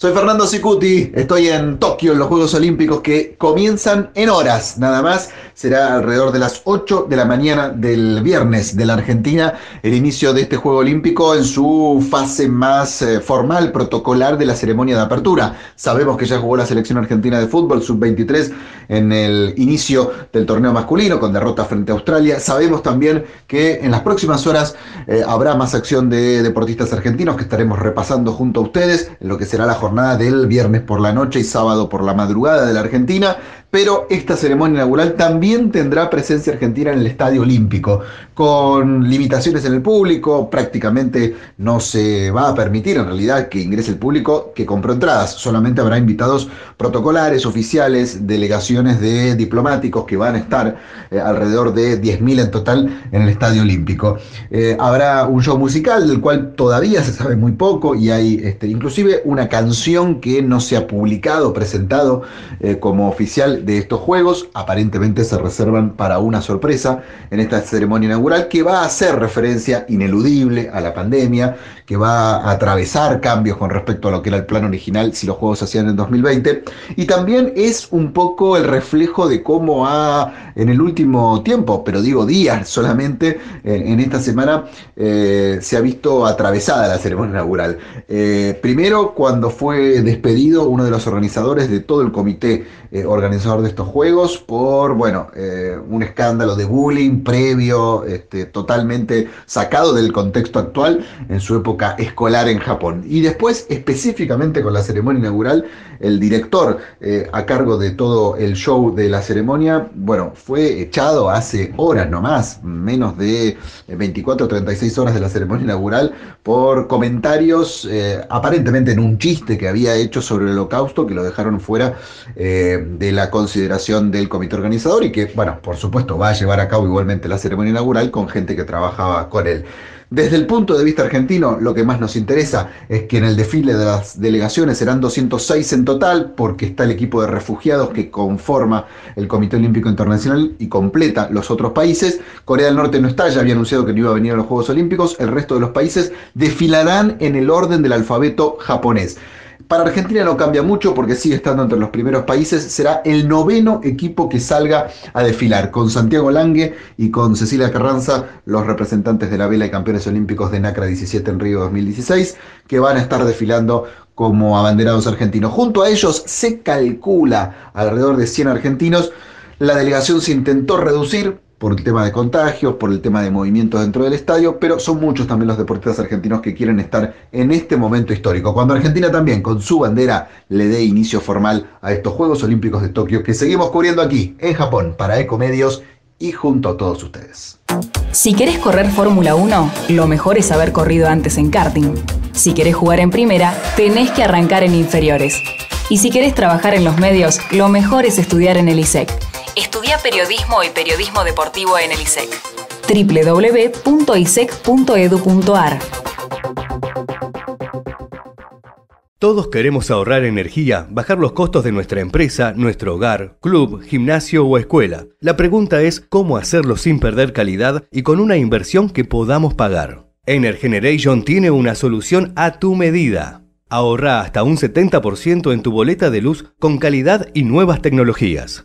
Soy Fernando Sicuti, estoy en Tokio en los Juegos Olímpicos que comienzan en horas, nada más. Será alrededor de las 8 de la mañana del viernes de la Argentina el inicio de este Juego Olímpico en su fase más eh, formal, protocolar de la ceremonia de apertura. Sabemos que ya jugó la selección argentina de fútbol sub-23 en el inicio del torneo masculino con derrota frente a Australia. Sabemos también que en las próximas horas eh, habrá más acción de deportistas argentinos que estaremos repasando junto a ustedes en lo que será la jornada jornada del viernes por la noche y sábado por la madrugada de la Argentina, pero esta ceremonia inaugural también tendrá presencia argentina en el Estadio Olímpico, con limitaciones en el público, prácticamente no se va a permitir en realidad que ingrese el público que compró entradas, solamente habrá invitados protocolares, oficiales, delegaciones de diplomáticos que van a estar eh, alrededor de 10.000 en total en el Estadio Olímpico. Eh, habrá un show musical del cual todavía se sabe muy poco y hay este, inclusive una canción que no se ha publicado, presentado eh, como oficial de estos Juegos. Aparentemente se reservan para una sorpresa en esta ceremonia inaugural que va a hacer referencia ineludible a la pandemia, que va a atravesar cambios con respecto a lo que era el plan original si los Juegos se hacían en 2020. Y también es un poco el reflejo de cómo ha, en el último tiempo, pero digo días solamente, eh, en esta semana, eh, se ha visto atravesada la ceremonia inaugural. primero, cuando fue despedido uno de los organizadores de todo el comité eh, organizador de estos juegos por, bueno, eh, un escándalo de bullying previo, este, totalmente sacado del contexto actual en su época escolar en Japón. Y después, específicamente con la ceremonia inaugural, el director eh, a cargo de todo el show de la ceremonia, bueno, fue echado hace horas nomás, menos de 24 o 36 horas de la ceremonia inaugural, por comentarios aparentemente en un chiste este que había hecho sobre el holocausto, que lo dejaron fuera eh, de la consideración del comité organizador y que, bueno, por supuesto, va a llevar a cabo igualmente la ceremonia inaugural con gente que trabajaba con él. Desde el punto de vista argentino, lo que más nos interesa es que en el desfile de las delegaciones serán 206 en total, porque está el equipo de refugiados que conforma el Comité Olímpico Internacional y completa los otros países. Corea del Norte no está, ya había anunciado que no iba a venir a los Juegos Olímpicos. El resto de los países desfilarán en el orden del alfabeto japonés. Para Argentina no cambia mucho porque sigue estando entre los primeros países. Será el noveno equipo que salga a desfilar con Santiago Lange y con Cecilia Carranza, los representantes de la vela y campeones olímpicos de NACRA 17 en Río 2016, que van a estar desfilando como abanderados argentinos. Junto a ellos se calcula alrededor de 100 argentinos. La delegación se intentó reducir por el tema de contagios, por el tema de movimientos dentro del estadio, pero son muchos también los deportistas argentinos que quieren estar en este momento histórico, cuando Argentina también con su bandera le dé inicio formal a estos Juegos Olímpicos de Tokio que seguimos cubriendo aquí en Japón para Ecomedios y junto a todos ustedes. Si querés correr Fórmula 1, lo mejor es haber corrido antes en karting. Si querés jugar en primera, tenés que arrancar en inferiores. Y si querés trabajar en los medios, lo mejor es estudiar en el ISEC. Periodismo y Periodismo Deportivo en el e ISEC. www.isec.edu.ar Todos queremos ahorrar energía, bajar los costos de nuestra empresa, nuestro hogar, club, gimnasio o escuela. La pregunta es cómo hacerlo sin perder calidad y con una inversión que podamos pagar. Energeneration tiene una solución a tu medida. Ahorra hasta un 70% en tu boleta de luz con calidad y nuevas tecnologías.